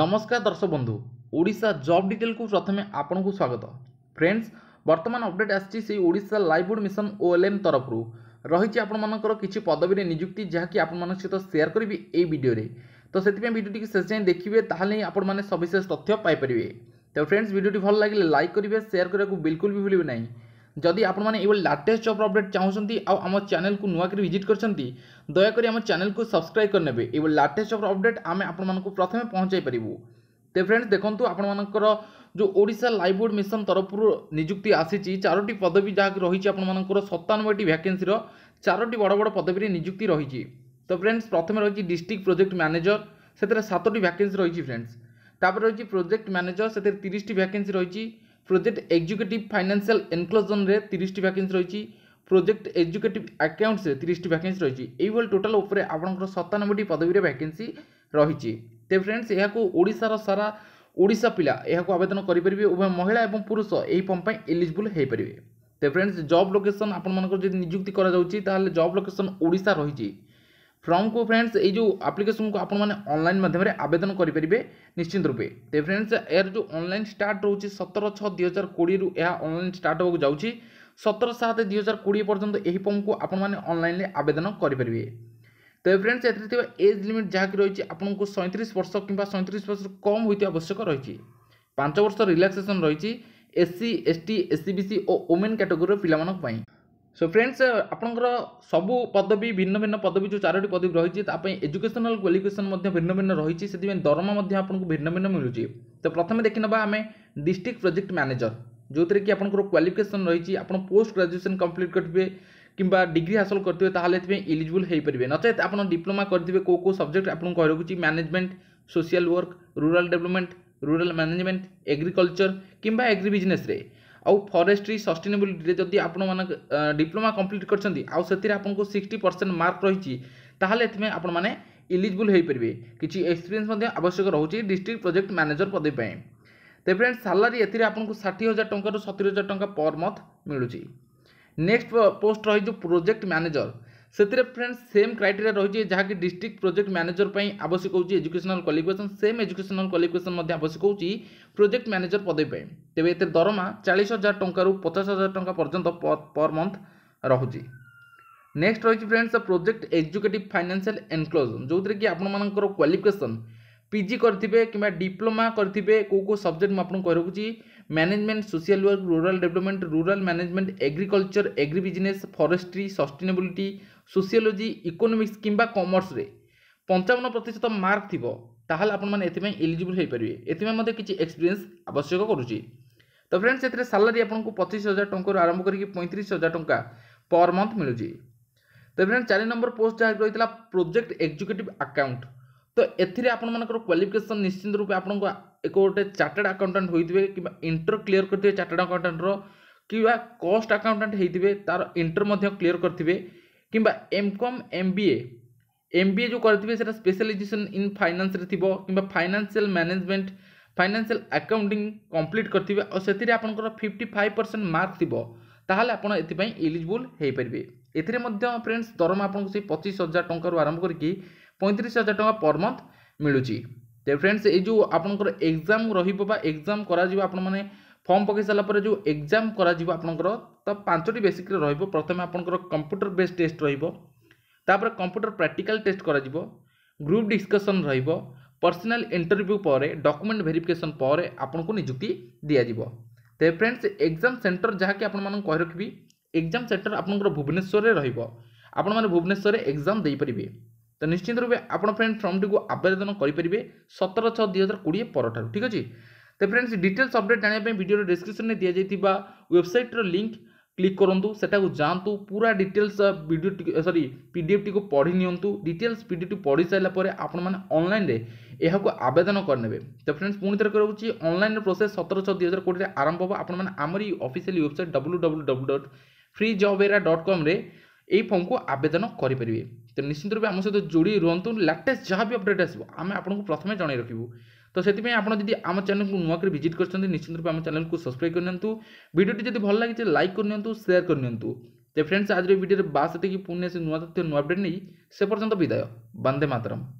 নমস্কার দর্শক বন্ধু ଓଡ଼ିଶା ଜବ୍ ଡିଟେଲ୍କୁ ପ୍ରଥମେ ଆପଣଙ୍କୁ ସ୍ୱାଗତ ଫ୍ରେଣ୍ଡସ୍ ବର୍ତ୍ତମାନ ଅପଡ଼େଟ୍ ଆସିଛି ସେଇ ଓଡ଼ିଶା ଲାଇଭହୁଡ଼ ମିଶନ ଓଏଲ୍ଏମ୍ ତରଫରୁ ରହିଛି ଆପଣମାନଙ୍କର କିଛି ପଦବୀରେ ନିଯୁକ୍ତି ଯାହାକି ଆପଣମାନଙ୍କ ସହିତ ସେୟାର କରିବି ଏଇ ଭିଡ଼ିଓରେ ତ ସେଥିପାଇଁ ଭିଡ଼ିଓଟିକୁ ଶେଷ ଯାଏଁ ଦେଖିବେ ତାହେଲେ ହିଁ ଆପଣମାନେ ସବିଶେଷ ତଥ୍ୟ ପାଇପାରିବେ ତ ଫ୍ରେଣ୍ଡସ୍ ଭିଡ଼ିଓଟି ଭଲ ଲାଗିଲେ ଲାଇକ୍ କରିବେ ସେୟାର କରିବାକୁ ବିଲକୁଲ ବି ଭୁଲିବେ ନାହିଁ ଯଦି ଆପଣମାନେ ଏଇଭଳି ଲାଟେଷ୍ଟ ଜବ୍ ଅପଡ଼େଟ୍ ଚାହୁଁଛନ୍ତି ଆଉ ଆମ ଚ୍ୟାନେଲକୁ ନୂଆକରି ଭିଜିଟ୍ କରିଛନ୍ତି ଦୟାକରି ଆମ ଚ୍ୟାନେଲକୁ ସବସ୍କ୍ରାଇବ୍ କରିନେବେ ଏଇଭଳି ଲାଟେଷ୍ଟ ଜବ୍ ଅପଡ଼େଟ୍ ଆମେ ଆପଣମାନଙ୍କୁ ପ୍ରଥମେ ପହଞ୍ଚାଇ ପାରିବୁ ତେବେ ଫ୍ରେଣ୍ଡସ୍ ଦେଖନ୍ତୁ ଆପଣମାନଙ୍କର ଯେଉଁ ଓଡ଼ିଶା ଲାଇଭହୁଡ଼ ମିଶନ ତରଫରୁ ନିଯୁକ୍ତି ଆସିଛି ଚାରୋଟି ପଦବୀ ଯାହାକି ରହିଛି ଆପଣମାନଙ୍କର ସତାନବେଟି ଭ୍ୟାକେନ୍ସିର ଚାରୋଟି ବଡ଼ ବଡ଼ ପଦବୀରେ ନିଯୁକ୍ତି ରହିଛି ତ ଫ୍ରେଣ୍ଡସ୍ ପ୍ରଥମେ ରହିଛି ଡିଷ୍ଟ୍ରିକ୍ଟ ପ୍ରୋଜେକ୍ଟ ମ୍ୟାନେଜର ସେଥିରେ ସାତଟି ଭ୍ୟାକେନ୍ସି ରହିଛି ଫ୍ରେଣ୍ଡସ୍ ତାପରେ ରହିଛି ପ୍ରୋଜେକ୍ଟ ମ୍ୟାନେଜର ସେଥିରେ ତିରିଶଟି ଭ୍ୟାକେନ୍ସି ରହିଛି ପ୍ରୋଜେକ୍ଟ ଏକ୍ଜିକ୍ୟୁଟିଭ୍ ଫାଇନାନ୍ସିଆଲ ଏନକ୍ଲୋଜନ୍ରେ ତିରିଶଟି ଭ୍ୟାକେନ୍ସି ରହିଛି ପ୍ରୋଜେକ୍ଟ ଏଜୁକେଟିଭ୍ ଆକାଉଣ୍ଟସରେ ତିରିଶଟି ଭ୍ୟାକେନ୍ସି ରହିଛି ଏଇଭଳି ଟୋଟାଲ୍ ଉପରେ ଆପଣଙ୍କର ସତାନବେଟି ପଦବୀରେ ଭ୍ୟାକେନ୍ସି ରହିଛି ତେବେ ଫ୍ରେଣ୍ଡସ୍ ଏହାକୁ ଓଡ଼ିଶାର ସାରା ଓଡ଼ିଶା ପିଲା ଏହାକୁ ଆବେଦନ କରିପାରିବେ ଉଭୟ ମହିଳା ଏବଂ ପୁରୁଷ ଏହି ପମ୍ପ ପାଇଁ ଏଲିଜିବୁଲ୍ ହୋଇପାରିବେ ତେବେ ଫ୍ରେଣ୍ଡସ୍ ଜବ୍ ଲୋକେସନ୍ ଆପଣମାନଙ୍କର ଯଦି ନିଯୁକ୍ତି କରାଯାଉଛି ତାହେଲେ ଜବ୍ ଲୋକେସନ୍ ଓଡ଼ିଶା ରହିଛି ফর্মকু ফ্রেন্ডস এই যে আপ্লিকেসনকু আপনার অনলাইন মাধ্যমে আবেদন করে নিশ্চিত রূপে তো ফ্রেন্ডস এর যে অনলাইন স্টার্ট রয়েছে সতের ছ দুই হাজার কোড়ি অনলাইন স্টার্ট হওয়া যাচ্ছে সতের সাত দুই হাজার কোড়ি পর্যন্ত এই ফর্মকু আপনার অনলাইনে আবেদন করে তো ফ্রেন্ডস এতে থাকা এজ লিমিট যা রয়েছে আপনার সৈঁত্রিশ বর্ষ কিংবা সৈঁত্রিশ বর্ষ কম হইতে আবশ্যক রয়েছে পাঁচ বর্ষ রিল্যাক্সেসন রয়েছে এসসি এসটি এসসিবিসি ও ওমেন ক্যাটেগোরির পিলামানক পাই সো ফ্রেন্ডস আপনার সবু পদবী ভিন্ন ভিন্ন পদবী যে চারোটি পদবী রয়েছে তাপাই এজুকেশনাল কোয়ালিফিকেসন ভিন্ন ভিন্ন রয়েছে সেই দরমা আপনার ভিন্ন ভিন্ন মিলুচি তো প্রথমে দেখি নেবা আমি ডিস্ট্রিক্ট প্রোজেক্ট ম্যানেজর ଯେଉଁଥିରେ କି ଆପଣଙ୍କର କ୍ୱାଲିଫିକେସନ୍ ରହିଛି ଆପଣ ପୋଷ୍ଟ ଗ୍ରାଜୁଏସନ୍ କମ୍ପ୍ଲିଟ୍ କରିଥିବେ କିମ୍ବା ଡିଗ୍ରୀ ହାସଲ କରିଥିବେ ତାହେଲେ ଏଥିପାଇଁ ଇଲିଜିବୁଲ୍ ହୋଇପାରିବେ ନଚେତ୍ ଆପଣ ଡିପ୍ଲୋମା କରିଥିବେ କେଉଁ କେଉଁ ସବଜେକ୍ଟ ଆପଣଙ୍କୁ କହି ରଖୁଛି management social work rural development rural management agriculture କିମ୍ବା ଏଗ୍ରି ବିଜନେସ୍ରେ ଆଉ ଫରେଷ୍ଟ୍ରି ସଷ୍ଟେନେବିଲିଟିରେ ଯଦି ଆପଣମାନେ ଡିପ୍ଲୋମା କମ୍ପ୍ଲିଟ୍ କରିଛନ୍ତି ଆଉ ସେଥିରେ ଆପଣଙ୍କୁ ସିକ୍ସଟି ପରସେଣ୍ଟ ମାର୍କ ରହିଛି ତାହେଲେ ଏଥିପାଇଁ ଆପଣମାନେ ଇଲିଜିବୁଲ୍ ହୋଇପାରିବେ କିଛି ଏକ୍ସପିରିଏନ୍ସ ମଧ୍ୟ ଆବଶ୍ୟକ ରହୁଛି ଡିଷ୍ଟ୍ରିକ୍ଟ ପ୍ରୋଜେକ୍ଟ ମ୍ୟାନେଜର ପଦବୀ ପାଇଁ ତେବେ ଫ୍ରେଣ୍ଡ ସାଲାରୀ ଏଥିରେ ଆପଣଙ୍କୁ ଷାଠିଏ ହଜାର ଟଙ୍କାରୁ ସତୁରି ହଜାର ଟଙ୍କା ପର୍ ମନ୍ଥ ମିଳୁଛି ନେକ୍ସଟ ପୋଷ୍ଟ ରହିଛି ପ୍ରୋଜେକ୍ଟ ମ୍ୟାନେଜର ସେଥିରେ ଫ୍ରେଣ୍ଡ ସେମ୍ କ୍ରାଇଟେରିଆ ରହିଛି ଯାହାକି ଡିଷ୍ଟ୍ରିକ୍ଟ ପ୍ରୋଜେକ୍ଟ ମ୍ୟାନେଜର ପାଇଁ ଆବଶ୍ୟକ ହେଉଛି educational qualification same educational qualification ମଧ୍ୟ ଆବଶ୍ୟକ ହେଉଛି ପ୍ରୋଜେକ୍ଟ ମ୍ୟାନେଜର ପଦବୀ ପାଇଁ ତେବେ ଏଥିରେ ଦରମା ଚାଳିଶ ହଜାର ଟଙ୍କାରୁ ପଚାଶ ହଜାର ଟଙ୍କା ପର୍ଯ୍ୟନ୍ତ ପର୍ ମନ୍ଥ ରହୁଛି ନେକ୍ସଟ ରହିଛି friends project executive financial inclusion ଯେଉଁଥିରେ କି ଆପଣମାନଙ୍କର କ୍ୱାଲିଫିକେସନ୍ ପିଜି କରିଥିବେ କିମ୍ବା ଡିପ୍ଲୋମା କରିଥିବେ କେଉଁ କେଉଁ ସବଜେକ୍ଟ ମୁଁ ଆପଣଙ୍କୁ ରଖୁଛି management social work rural development rural management agriculture agri business forestry sustainability sociology economics কিংবা কমর্সরে পঞ্চাবন প্রতিশত মার্ক থিব তাহলে আপনার এপাই এলিজিবল হয়ে পারে এপাই মধ্যে কিছু এক্সপিরিয়েন্স আবশ্যক করুচি তো ফ্রেন্ডস এতে স্যালারি আপনার পঁচিশ হাজার টাকার আরম্ভ করি পঁয়ত্রিশ হাজার টাকা পর মন্থ মিলুচি তো ফ্রেন্ড চারি নম্বর পোস্ট যা রয়েছে প্রোজেক্ট এক্সিক্যুটিভ আকাউন্ট তো এতে আপনার কোয়ালিফিকেসন নিশ্চিন্ত রূপে আপনার এক গোটে চার্টার্ড আকাউন্টাট হয়ে কিংবা ইন্টর ক্লিয়ার করতে চার্টার্ড আকাউন্টাটর কিংবা কস্ট আকাউন্টাট হয়ে তার ইন্টর ক্লিয়ার করতে কিংবা M Com M BA M BA ଯେଉଁ କରିଥିବେ ସେଇଟା ସ୍ପେଶାଲାଇଜେସନ୍ ଇନ୍ ଫାଇନାନ୍ସରେ ଥିବ କିମ୍ବା financial management financial accounting complete କରିଥିବେ ଆଉ ସେଥିରେ ଆପଣଙ୍କର ଫିଫ୍ଟି ଫାଇଭ୍ ପରସେଣ୍ଟ ମାର୍କ ଥିବ ତାହେଲେ ଆପଣ ଏଥିପାଇଁ ଏଲିଜିବୁଲ୍ ହୋଇପାରିବେ ଏଥିରେ ମଧ୍ୟ ଫ୍ରେଣ୍ଡସ୍ ଦରମା ଆପଣଙ୍କୁ ସେଇ ପଚିଶ ହଜାର ଟଙ୍କାରୁ ଆରମ୍ଭ କରିକି ପଇଁତିରିଶ ହଜାର ଟଙ୍କା ପର୍ ମନ୍ଥ ମିଳୁଛି ତେବେ ଫ୍ରେଣ୍ଡସ୍ ଏଇ ଯେଉଁ ଆପଣଙ୍କର ଏକ୍ଜାମ୍ ରହିବ ବା ଏକ୍ଜାମ୍ କରାଯିବ ଆପଣମାନେ ଫର୍ମ ପକାଇ ସାରିଲା ପରେ ଯେଉଁ ଏକ୍ଜାମ୍ କରାଯିବ ଆପଣଙ୍କର ତ ପାଞ୍ଚଟି ବେସିକ୍ରେ ରହିବ ପ୍ରଥମେ ଆପଣଙ୍କର କମ୍ପ୍ୟୁଟର ବେସ୍ ଟେଷ୍ଟ ରହିବ ତାପରେ କମ୍ପ୍ୟୁଟର ପ୍ରାକ୍ଟିକାଲ ଟେଷ୍ଟ କରାଯିବ ଗ୍ରୁପ୍ ଡିସ୍କସନ୍ ରହିବ ପର୍ସନାଲ୍ ଇଣ୍ଟରଭ୍ୟୁ ପରେ ଡକୁମେଣ୍ଟ ଭେରିଫିକେସନ୍ ପରେ ଆପଣଙ୍କୁ ନିଯୁକ୍ତି ଦିଆଯିବ ତେବେ ଫ୍ରେଣ୍ଡସ୍ ଏକ୍ଜାମ୍ ସେଣ୍ଟର ଯାହାକି ଆପଣମାନଙ୍କୁ କହି ରଖିବି ଏକ୍ଜାମ୍ ସେଣ୍ଟର ଆପଣଙ୍କର ଭୁବନେଶ୍ୱରରେ ରହିବ ଆପଣମାନେ ଭୁବନେଶ୍ୱରରେ ଏକ୍ଜାମ୍ ଦେଇପାରିବେ ତ ନିଶ୍ଚିନ୍ତ ରୂପେ ଆପଣ ଫ୍ରେଣ୍ଡ ଫର୍ମଟିକୁ ଆବେଦନ କରିପାରିବେ ସତର ଛଅ ଦୁଇହଜାର କୋଡ଼ିଏ ପରଠାରୁ ଠିକ୍ ଅଛି ତ ଫ୍ରେଣ୍ଡସ୍ ଡିଟେଲ୍ସ ଅପଡ଼େଟ୍ ଜାଣିବା ପାଇଁ ଭିଡ଼ିଓର ଡିସ୍କ୍ରିପ୍ସନ୍ରେ ଦିଆଯାଇଥିବା ୱେବସାଇଟ୍ର ଲିଙ୍କ୍ ক্লিক করতু সেটা যাতে পুরা ডিটেলস ভিডিও সরি পিডিএফ টি পড়ি নিউ ডিটেলস পিডিএফ টি পড়ি সারা পরে আপনার অনলাইনে এখন আবেদন করে তো ফ্রেন্ডস পুঁ থেকে রয়েছে অনলাইন প্রোসেস সতের ছ দুই হাজার কোটিয়ে আরম্ভ হব আপনার আমার এই official website W W W dot free job era dot কম্রে এই ফর্মকে আবেদন করে পারে তো নিশ্চিত রূপে আমার সহ যোড়ি রুহতু লেটেস্ট যা বি অপডেট আসবে আমি আপনার প্রথমে জনাই রাখবু তো সেই আপনার যদি আমার চ্যানেলকে নূয়াকে ভিজিট করছেন নিশ্চিত রূপে আমার চ্যানেলকে সবসক্রাইব করে নিউ ভিডিওটি যদি ভাল লাগিছে লাইক করে নিউ সেয়ার করে নিউ তো ফ্রেন্ডস আজর এই ভিডিওর বাস থেকে পুনে সে নূয়া তথ্য নূয়া আপডেট নেই সে পর্যন্ত বিদায় বন্দে মাতরম